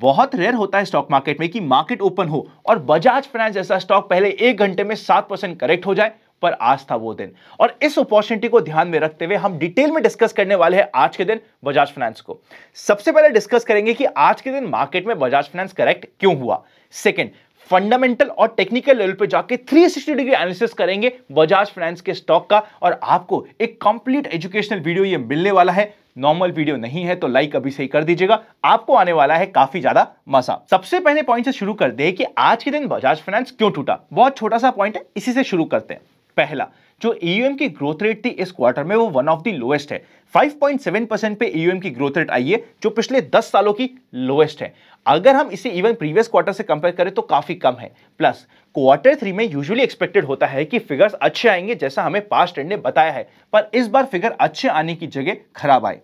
बहुत रेयर होता है स्टॉक मार्केट में कि मार्केट ओपन हो और बजाज फाइनेंस जैसा स्टॉक पहले एक घंटे में सात परसेंट करेक्ट हो जाए पर आज था वो दिन और इस अपॉर्चुनिटी को ध्यान में रखते हुए हम डिटेल में डिस्कस करने वाले हैं आज के दिन बजाज फाइनेंस को सबसे पहले डिस्कस करेंगे कि आज के दिन मार्केट में बजाज फाइनेंस करेक्ट क्यों हुआ सेकंड फंडामेंटल और टेक्निकल लेवल पे जाके 360 डिग्री एनालिसिस करेंगे बजाज फाइनेंस के स्टॉक का और आपको एक कंप्लीट एजुकेशनल वीडियो ये मिलने वाला है नॉर्मल वीडियो नहीं है तो लाइक अभी से ही कर दीजिएगा आपको आने वाला है काफी ज्यादा मजा सबसे पहले पॉइंट से शुरू कर दे कि आज के दिन बजाज फाइनेंस क्यों टूटा बहुत छोटा सा पॉइंट है इसी से शुरू करते हैं पहला जो ईयूएम की ग्रोथ रेट थी इस क्वार्टर में वो वन ऑफ दी लोएस्ट है 5.7 परसेंट पे ईयूएम की ग्रोथ रेट आई है जो पिछले 10 सालों की लोएस्ट है अगर हम इसे इवन प्रीवियस क्वार्टर से कंपेयर करें तो काफी कम है प्लस क्वार्टर थ्री में यूजुअली एक्सपेक्टेड होता है कि फिगर्स अच्छे आएंगे जैसा हमें पास्ट ट्रेंड ने बताया है पर इस बार फिगर अच्छे आने की जगह खराब आए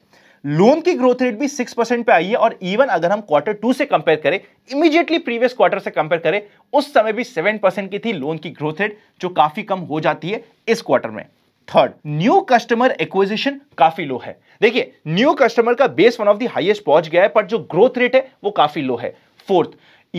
लोन की ग्रोथ रेट भी सिक्स परसेंट पे आई है और इवन अगर हम क्वार्टर टू से कंपेयर करें इमीडिएटली प्रीवियस क्वार्टर से कंपेयर करें उस समय भी सेवन परसेंट की थी लोन की ग्रोथ रेट जो काफी कम हो जाती है इस क्वार्टर में थर्ड न्यू कस्टमर एक्विजिशन काफी लो है देखिए न्यू कस्टमर का base one of the highest पहुंच गया है पर जो ग्रोथ रेट है वो काफी लो है फोर्थ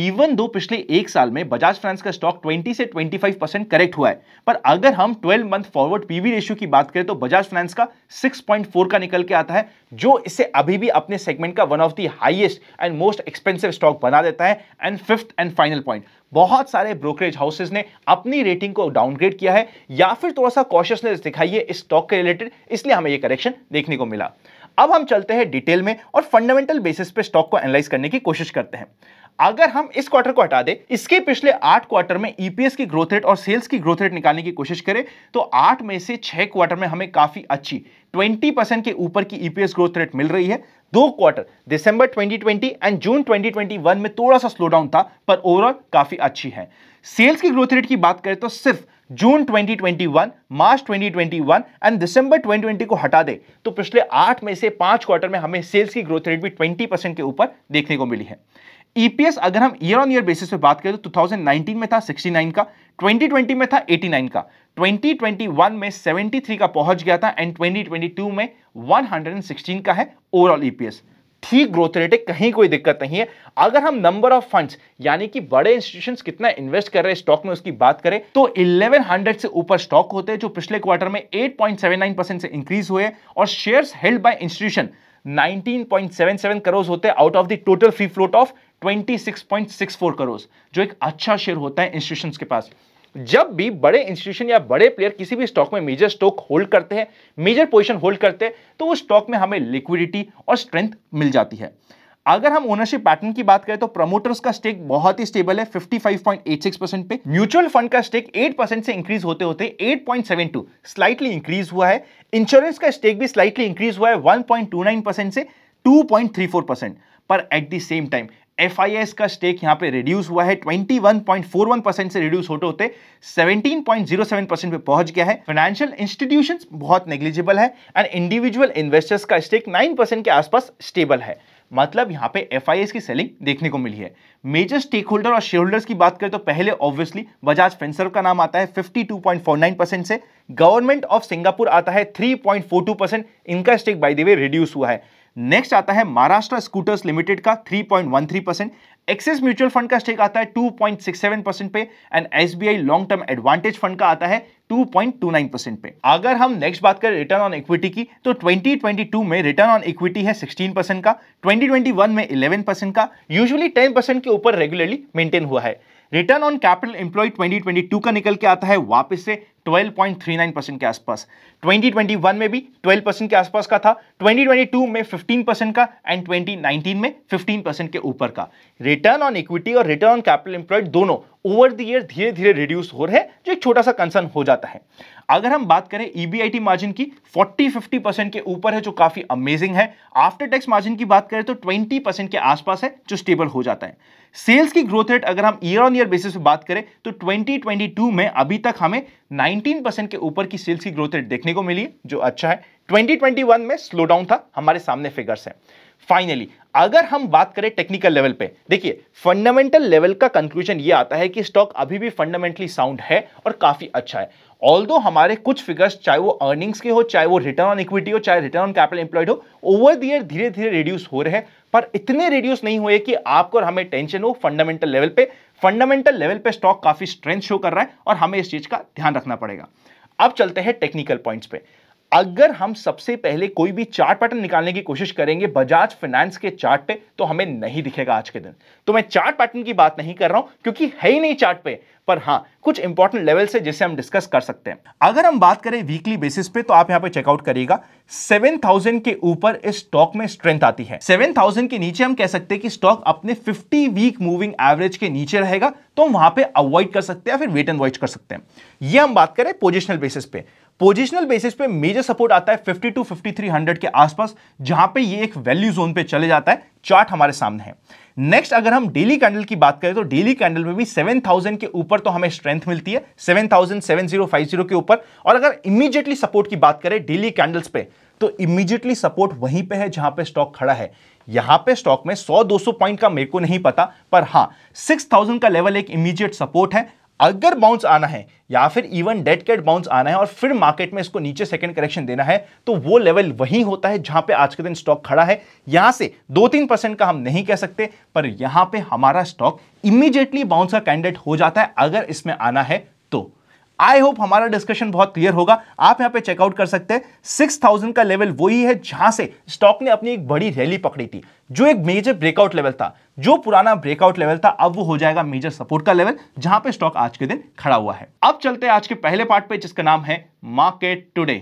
इवन दो पिछले एक साल में बजाज फाइनेंस का स्टॉक 20 से 25 परसेंट करेक्ट हुआ है पर अगर हम 12 मंथ फॉरवर्ड पीवी रेशियो की बात करें तो बजाज फाइनेंस का 6.4 का निकल के आता है जो इसे अभी भी अपने सेगमेंट का one of the highest and most expensive stock बना देता है and fifth and final point बहुत सारे ब्रोकरेज हाउसेज ने अपनी रेटिंग को डाउनग्रेड किया है या फिर थोड़ा सा कॉशियसनेस दिखाई है इस स्टॉक के रिलेटेड इसलिए हमें यह करेक्शन देखने को मिला अब हम चलते हैं डिटेल में और फंडामेंटल बेसिस पे स्टॉक को एनालाइज करने की कोशिश करते हैं अगर हम इस क्वार्टर को हटा दें इसके पिछले आठ क्वार्टर में ईपीएस e की ग्रोथ रेट और सेल्स की ग्रोथ रेट निकालने की कोशिश करें तो आठ में से छह क्वार्टर में हमें काफी अच्छी 20 परसेंट के ऊपर की ईपीएस ग्रोथ रेट मिल रही है दो क्वार्टर दिसंबर 2020 एंड जून 2021 में थोड़ा सा स्लो डाउन था पर ओवरऑल काफी अच्छी है सेल्स की ग्रोथ रेट की बात करें तो सिर्फ जून 2021, मार्च 2021 एंड दिसंबर 2020 को हटा दे तो पिछले आठ में से पांच क्वार्टर में हमें सेल्स की ग्रोथ रेट भी 20 परसेंट के ऊपर देखने को मिली है ईपीएस e अगर हम ईयर ऑन ईयर बेसिस पे बात करें तो 2019 में था 69 का 2020 में था 89 का 2021 में 73 का पहुंच गया था एंड 2022 में 116 का है ओवरऑल ईपीएस e ठीक ग्रोथ रेट है कहीं कोई दिक्कत नहीं है अगर हम नंबर ऑफ फंड्स यानी कि बड़े इंस्टीट्यूशंस कितना इन्वेस्ट कर रहे हैं स्टॉक में उसकी बात करें तो 1100 से ऊपर स्टॉक होते हैं जो पिछले क्वार्टर में 8.79 परसेंट से इंक्रीज हुए और shares held by institution 19.77 crore होते हैं out of the total free float of 26.64 crore जो एक अच्छा शेयर होता है इंस्टीट्यूशन के पास जब भी बड़े इंस्टीट्यूशन या बड़े प्लेयर किसी भी स्टॉक में मेजर स्टॉक होल्ड करते हैं मेजर पोजीशन होल्ड करते हैं तो उस स्टॉक में हमें लिक्विडिटी और स्ट्रेंथ मिल जाती है अगर हम ओनरशिप पैटर्न की बात करें तो प्रमोटर्स का स्टेक बहुत ही स्टेबल है 55.86 परसेंट पे म्यूचुअल फंड का स्टेक 8 परसेंट से इंक्रीज होते होते 8.72 स्लाइटली इंक्रीज हुआ है इंश्योरेंस का स्टेक भी स्लाइटली इंक्रीज हुआ है 1.29 परसेंट से 2.34 परसेंट पर at the same time F का स्टेक यहाँ पे रिड्यूस हुआ है 21.41 परसेंट से रिड्यूस होते होते 17.07 परसेंट पे पहुंच गया है फाइनेंशियल इंस्टीट्यूशंस बहुत नेग्लिजिबल है एंड इंडिविजुअल इन्वेस्टर्स का स्टेक 9 परसेंट के आसपास स्टेबल है मतलब यहाँ पे एफ की सेलिंग देखने को मिली है मेजर स्टेक होल्डर और शेयर होल्डर्स की बात करें तो पहले ऑब्वियसली बजाज फेंसर का नाम आता है 52.49 परसेंट से गवर्नमेंट ऑफ सिंगापुर आता है 3.42 परसेंट इनका स्टेक बाई दे रिड्यूस हुआ है नेक्स्ट आता है महाराष्ट्र स्कूटर्स लिमिटेड का 3.13 परसेंट एक्सेस म्यूचुअल फंड का स्टेक आता है 2.67 परसेंट पे and SBI long term advantage fund का आता है 2.29 परसेंट पे अगर हम नेक्स्ट बात करें रिटर्न ऑन इक्विटी की तो 2022 में रिटर्न ऑन इक्विटी है 16 परसेंट का 2021 में 11 परसेंट का यूजली 10 परसेंट के ऊपर रेगुलरली मेंटेन हुआ है रिटर्न ऑन कैपिटल एम्प्लॉय 2022 का निकल के आता है वापस से 12.39 के आसपास 2021 में भी 12 के आसपास का था 2022 में 15 का एंड 2019 में 15 के ऊपर का रिटर्न ऑन इक्विटी और रिटर्न ऑन कैपिटल एम्प्लॉयड दोनों ओवर द ईयर धीरे धीरे रिड्यूस हो रहे हैं जो एक छोटा सा कंसर्न हो जाता है अगर हम बात करें ईबीआईटी e मार्जिन की 40-50 परसेंट के ऊपर है जो काफी अमेजिंग है आफ्टर टैक्स मार्जिन की बात करें तो 20 परसेंट के आसपास है जो स्टेबल हो जाता है सेल्स की ग्रोथ रेट अगर हम ईयर ऑन ईयर बेसिस पे बात करें तो 2022 में अभी तक हमें 19 के ऊपर की सेल्स की ग्रोथ रेट देखने को मिली जो अच्छा है 2021 में स्लो डाउन था हमारे सामने फिगर्स हैं फाइनली अगर हम बात करें टेक्निकल लेवल पे देखिए फंडामेंटल लेवल का कंक्लूजन ये आता है कि स्टॉक अभी भी फंडामेंटली साउंड है और काफी अच्छा है ऑल हमारे कुछ फिगर्स चाहे वो अर्निंग्स के हो चाहे वो रिटर्न ऑन इक्विटी हो चाहे रिटर्न ऑन कैपिटल एम्प्लॉयड हो ओवर द ईयर धीरे धीरे रिड्यूस हो रहे हैं पर इतने रिड्यूस नहीं हुए कि आपको और हमें टेंशन हो फंडामेंटल लेवल पे फंडामेंटल लेवल पे स्टॉक काफी स्ट्रेंथ शो कर रहा है और हमें इस चीज का ध्यान रखना पड़ेगा अब चलते हैं टेक्निकल पॉइंट्स पे अगर हम सबसे पहले कोई भी चार्ट पैटर्न निकालने की कोशिश करेंगे बजाज फाइनेंस के चार्ट पे तो हमें नहीं दिखेगा आज के दिन तो मैं चार्ट पैटर्न की बात नहीं कर रहा हूं क्योंकि है ही नहीं चार्ट पे पर हाँ कुछ इंपॉर्टेंट लेवल से जिसे हम डिस्कस कर सकते हैं अगर हम बात करें वीकली बेसिस पे तो आप यहां पर चेकआउट करिएगा 7000 के ऊपर इस स्टॉक में स्ट्रेंथ आती है 7000 के नीचे हम कह सकते हैं कि स्टॉक अपने 50 वीक मूविंग एवरेज के नीचे रहेगा तो हम वहां पे अवॉइड कर सकते हैं या फिर वेट एंड वॉइड कर सकते हैं ये हम बात करें पोजिशनल बेसिस पे पोजिशनल बेसिस पे मेजर सपोर्ट आता है फिफ्टी टू 5300 के आसपास जहां पे ये एक वैल्यू जोन पे चले जाता है चार्ट हमारे सामने है नेक्स्ट अगर हम डेली कैंडल की बात करें तो डेली कैंडल में भी 7000 के ऊपर तो हमें स्ट्रेंथ मिलती है 7050 के ऊपर और अगर इमीडिएटली सपोर्ट की बात करें डेली कैंडल्स पे तो इमीडिएटली सपोर्ट वहीं पे है जहां पे स्टॉक खड़ा है यहां पे स्टॉक में 100-200 पॉइंट का मेरे को नहीं पता पर हां 6000 का लेवल एक इमीडिएट सपोर्ट है अगर बाउंस आना है या फिर इवन डेड कैट बाउंस आना है और फिर मार्केट में इसको नीचे सेकंड करेक्शन देना है तो वो लेवल वही होता है जहां पे आज के दिन स्टॉक खड़ा है यहां से दो तीन परसेंट का हम नहीं कह सकते पर यहां पे हमारा स्टॉक इमीडिएटली बाउंस का कैंडिडेट हो जाता है अगर इसमें आना है तो आई होप हमारा डिस्कशन बहुत क्लियर होगा आप यहां पे चेकआउट कर सकते हैं सिक्स थाउजेंड का लेवल वही है जहां से स्टॉक ने अपनी एक बड़ी रैली पकड़ी थी जो एक मेजर ब्रेकआउट लेवल था जो पुराना ब्रेकआउट लेवल था अब वो हो जाएगा मेजर सपोर्ट का लेवल जहां पे स्टॉक आज के दिन खड़ा हुआ है अब चलते हैं आज के पहले पार्ट पे जिसका नाम है मार्केट टूडे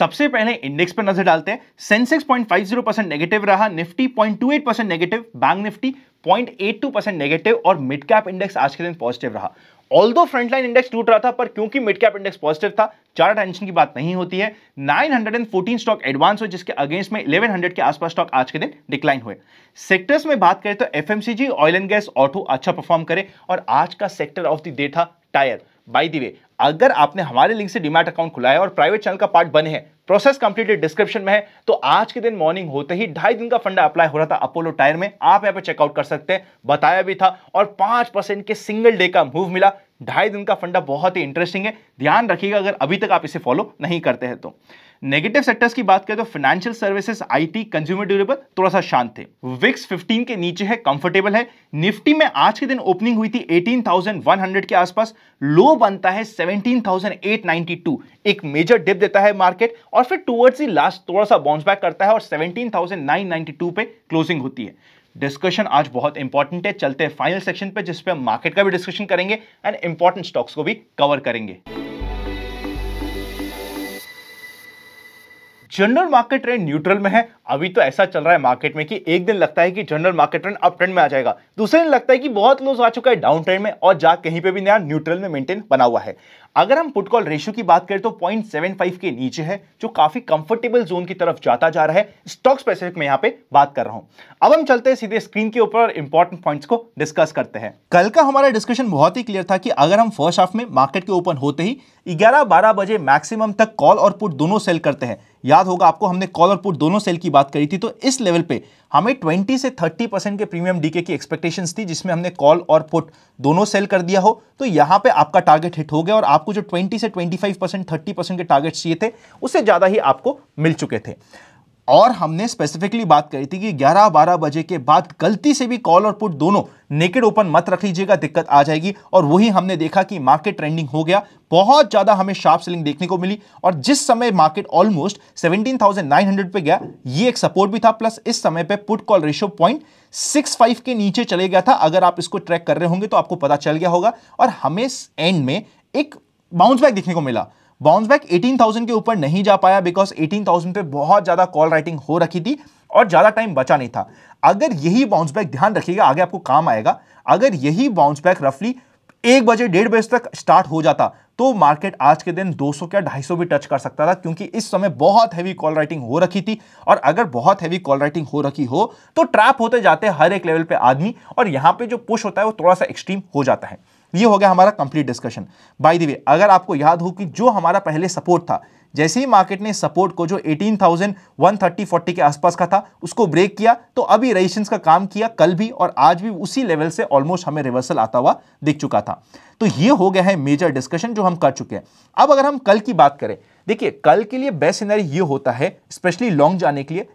सबसे पहले इंडेक्स पर नजर डालते हैं सेंसेक्स 0.50 परसेंट नेगेटिव रहा Nifty 0.28 percent negative bank Nifty 0.82 percent negative और मिड कैप इंडेक्स आज के दिन पॉजिटिव रहा ऑल दो फ्रंटलाइन इंडेक्स टूट रहा था पर क्योंकि मिड कैप इंडेक्स पॉजिटिव था चार टेंशन की बात नहीं होती है 914 स्टॉक एडवांस हो जिसके अगेंस्ट में 1100 के आसपास स्टॉक आज के दिन डिक्लाइन हुए सेक्टर्स में बात करें तो FMCG oil and gas auto अच्छा परफॉर्म करे और आज का सेक्टर ऑफ द डे था टायर बाई दी वे अगर आपने हमारे लिंक से डीमैट अकाउंट खुला है और प्राइवेट चैनल का पार्ट बने हैं प्रोसेस कंप्लीटेड डिस्क्रिप्शन में है तो आज के दिन मॉर्निंग होते ही ढाई दिन का फंडा अप्लाई हो रहा था अपोलो टायर में आप यहाँ पर चेकआउट कर सकते हैं बताया भी था और पांच परसेंट के सिंगल डे का मूव मिला ढाई दिन का फंडा बहुत ही इंटरेस्टिंग है ध्यान रखिएगा अगर अभी तक आप इसे फॉलो नहीं करते हैं तो नेगेटिव सेक्टर्स की बात करें तो financial services IT consumer durable थोड़ा सा शांत थे विक्स 15 के नीचे है कंफर्टेबल है निफ्टी में आज के दिन ओपनिंग हुई थी 18,100 के आसपास लो बनता है 17,892 एक मेजर डिप देता है मार्केट और फिर टुवर्ड्स दी लास्ट थोड़ा सा बाउंस बैक करता है और सेवनटीन पे क्लोजिंग होती है डिस्कशन आज बहुत इंपॉर्टेंट है चलते हैं फाइनल सेक्शन पे जिसपे हम मार्केट का भी डिस्कशन करेंगे एंड इंपॉर्टेंट स्टॉक्स को भी कवर करेंगे जनरल मार्केट ट्रेंड न्यूट्रल में है अभी तो ऐसा चल रहा है मार्केट में कि एक दिन लगता है कि general market trend up trend में आ जाएगा दूसरे दिन लगता है कि बहुत लोज आ चुका है डाउन ट्रेंड में और जा कहीं पे भी नया न्यूट्रल में मेंटेन बना हुआ है अगर हम पुट कॉल रेशियो की बात करें तो 0.75 के नीचे है जो काफी कंफर्टेबल जोन की तरफ जाता जा रहा है स्टॉक स्पेसिफिक में यहां पे बात कर रहा हूं अब हम चलते हैं सीधे स्क्रीन के ऊपर और इंपॉर्टेंट पॉइंट्स को डिस्कस करते हैं कल का हमारा डिस्कशन बहुत ही क्लियर था कि अगर हम फर्स्ट हाफ में मार्केट के ओपन होते ही ग्यारह बारह बजे मैक्सिमम तक कॉल और पुट दोनों सेल करते हैं याद होगा आपको हमने कॉल और पुट दोनों सेल की बात करी थी तो इस लेवल पे हमें 20 से 30 परसेंट के प्रीमियम डीके की एक्सपेक्टेशंस थी जिसमें हमने कॉल और पुट दोनों सेल कर दिया हो तो यहां पे आपका टारगेट हिट हो गया और आप आपको जो 20 से 25 परसेंट थर्टी परसेंट के टारगेट्स चाहिए थे उससे ज़्यादा ही आपको मिल चुके थे और हमने स्पेसिफिकली बात करी थी कि 11-12 बजे के बाद गलती से भी कॉल और पुट दोनों नेकेड ओपन मत रख लीजिएगा दिक्कत आ जाएगी और वही हमने देखा कि मार्केट ट्रेंडिंग हो गया बहुत ज़्यादा हमें शार्प सेलिंग देखने को मिली और जिस समय मार्केट ऑलमोस्ट 17,900 पे गया ये एक सपोर्ट भी था प्लस इस समय पे put call ratio point six five के नीचे चले गया था अगर आप इसको ट्रैक कर रहे होंगे तो आपको पता चल गया होगा और हमें एंड में एक बाउंस बैक देखने को मिला बाउंस बैक 18,000 के ऊपर नहीं जा पाया बिकॉज 18,000 पे बहुत ज़्यादा कॉल राइटिंग हो रखी थी और ज़्यादा टाइम बचा नहीं था अगर यही बाउंस बैक ध्यान रखिएगा आगे आपको काम आएगा अगर यही बाउंस बैक रफली एक बजे डेढ़ बजे तक स्टार्ट हो जाता तो मार्केट आज के दिन 200 क्या 250 भी टच कर सकता था क्योंकि इस समय बहुत हैवी कॉल राइटिंग हो रखी थी और अगर बहुत हैवी कॉल राइटिंग हो रखी हो तो ट्रैप होते जाते हर एक लेवल पे आदमी और यहां पे जो पुश होता है वो थोड़ा सा एक्सट्रीम हो जाता है ये हो गया हमारा complete discussion by the way अगर आपको याद हो कि जो हमारा पहले सपोर्ट था जैसे ही मार्केट ने सपोर्ट को जो 18,130 40 के आसपास का था उसको ब्रेक किया तो अभी रेजिस्टेंस का काम किया कल भी और आज भी उसी लेवल से ऑलमोस्ट हमें रिवर्सल आता हुआ दिख चुका था तो ये हो गया है मेजर डिस्कशन जो हम कर चुके हैं अब अगर हम कल की बात करें देखिए कल के लिए बेस्ट सिनेरियो ये होता है स्पेशली लॉन्ग जाने के लिए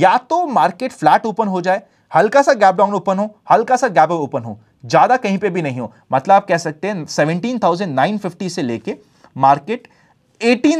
या तो मार्केट फ्लैट ओपन हो जाए हल्का सा गैप डाउन ओपन हो हल्का सा गैप ओपन हो ज़्यादा कहीं पे भी नहीं हो मतलब आप कह सकते हैं 17,950 से लेके मार्केट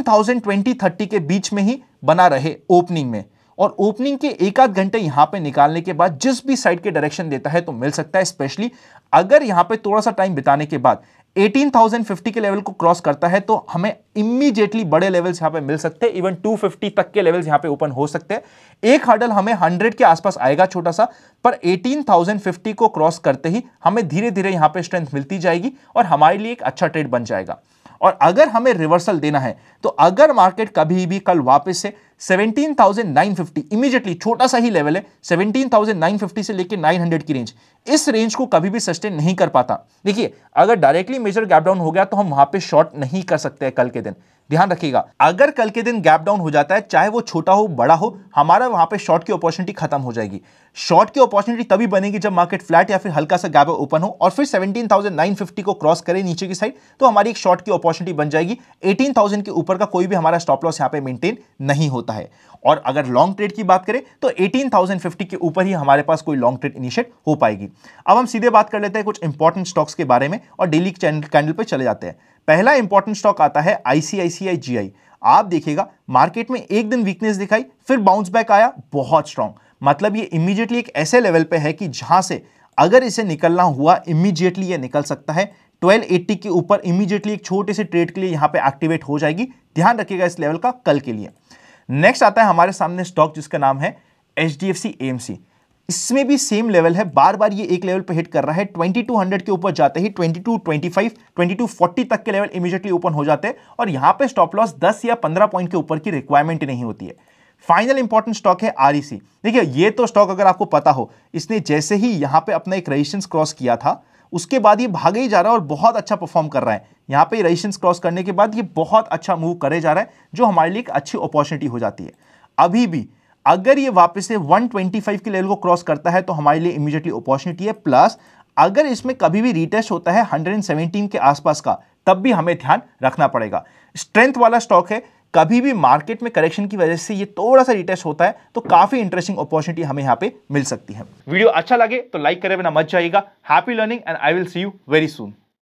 थाउजेंड ट्वेंटी 30 के बीच में ही बना रहे ओपनिंग में और ओपनिंग के एक आध घंटे यहां पे निकालने के बाद जिस भी साइड के डायरेक्शन देता है तो मिल सकता है स्पेशली अगर यहां पे थोड़ा सा टाइम बिताने के बाद 18,050 के लेवल को क्रॉस करता है तो हमें इमीडिएटली बड़े लेवल्स यहां पे मिल सकते हैं इवन 250 तक के लेवल्स यहां पे ओपन हो सकते हैं एक हर्डल हमें 100 के आसपास आएगा छोटा सा पर 18,050 को क्रॉस करते ही हमें धीरे धीरे यहां पे स्ट्रेंथ मिलती जाएगी और हमारे लिए एक अच्छा ट्रेड बन जाएगा और अगर हमें रिवर्सल देना है तो अगर मार्केट कभी भी कल वापस से 17,950 इमीडिएटली छोटा सा ही लेवल है 17,950 से लेकर 900 की रेंज इस रेंज को कभी भी सस्टेन नहीं कर पाता देखिए अगर डायरेक्टली मेजर गैप डाउन हो गया तो हम वहां पे शॉर्ट नहीं कर सकते कल के दिन ध्यान रखिएगा अगर कल के दिन गैप डाउन हो जाता है चाहे वो छोटा हो बड़ा हो हमारा वहां पे शॉर्ट की अपॉर्चुनिटी खत्म हो जाएगी शॉर्ट की अपॉर्चुनिटी तभी बनेगी जब मार्केट फ्लैट या फिर हल्का सा गैप ओपन हो और फिर 17,950 को क्रॉस करे नीचे की साइड तो हमारी एक शॉर्ट की अपॉर्चुनिटी बन जाएगी 18,000 के ऊपर का कोई भी हमारा स्टॉप लॉस यहाँ पे मेंटेन नहीं होता है और अगर लॉन्ग ट्रेड की बात करें तो एटीन के ऊपर ही हमारे पास कोई लॉन्ग ट्रेड इनिशिएट हो पाएगी अब हम सीधे बात कर लेते हैं कुछ इंपॉर्टेंट स्टॉक्स के बारे में और डेली कैंडल पर चले जाते हैं पहला इंपॉर्टेंट स्टॉक आता है आईसीआईसीआई जीआई आप देखिएगा मार्केट में एक दिन वीकनेस दिखाई फिर बाउंस बैक आया बहुत स्ट्रांग मतलब ये इमीडिएटली एक ऐसे लेवल पे है कि जहां से अगर इसे निकलना हुआ इमीडिएटली ये निकल सकता है 1280 के ऊपर इमीडिएटली एक छोटे से ट्रेड के लिए यहां पे एक्टिवेट हो जाएगी ध्यान रखिएगा इस लेवल का कल के लिए नेक्स्ट आता है हमारे सामने स्टॉक जिसका नाम है एच डी एफ सी इसमें भी सेम लेवल है बार बार ये एक लेवल पे हिट कर रहा है 2200 के ऊपर जाते ही 2225, 2240 तक के लेवल इमीजिएटली ओपन हो जाते हैं और यहाँ पे स्टॉप लॉस 10 या 15 पॉइंट के ऊपर की रिक्वायरमेंट नहीं होती है फाइनल इंपॉर्टेंट स्टॉक है आरईसी e देखिए ये तो स्टॉक अगर आपको पता हो इसने जैसे ही यहाँ पे अपना एक रजिस्टेंस क्रॉस किया था उसके बाद ये भागे ही जा रहा है और बहुत अच्छा परफॉर्म कर रहा है यहाँ पे रजिस्टेंस क्रॉस करने के बाद ये बहुत अच्छा मूव करे जा रहा है जो हमारे लिए एक अच्छी अपॉर्चुनिटी हो जाती है अभी भी अगर ये वापस से 125 के लेवल को क्रॉस करता है तो हमारे लिए इमीडिएटली अपॉर्चुनिटी है प्लस अगर इसमें कभी भी रिटेस्ट होता है 117 के आसपास का तब भी हमें ध्यान रखना पड़ेगा स्ट्रेंथ वाला स्टॉक है कभी भी मार्केट में करेक्शन की वजह से ये थोड़ा सा रिटेस्ट होता है तो काफी इंटरेस्टिंग अपॉर्चुनिटी हमें यहाँ पे मिल सकती है वीडियो अच्छा लगे तो लाइक करे बिना मत जाएगा happy learning and I will see you very soon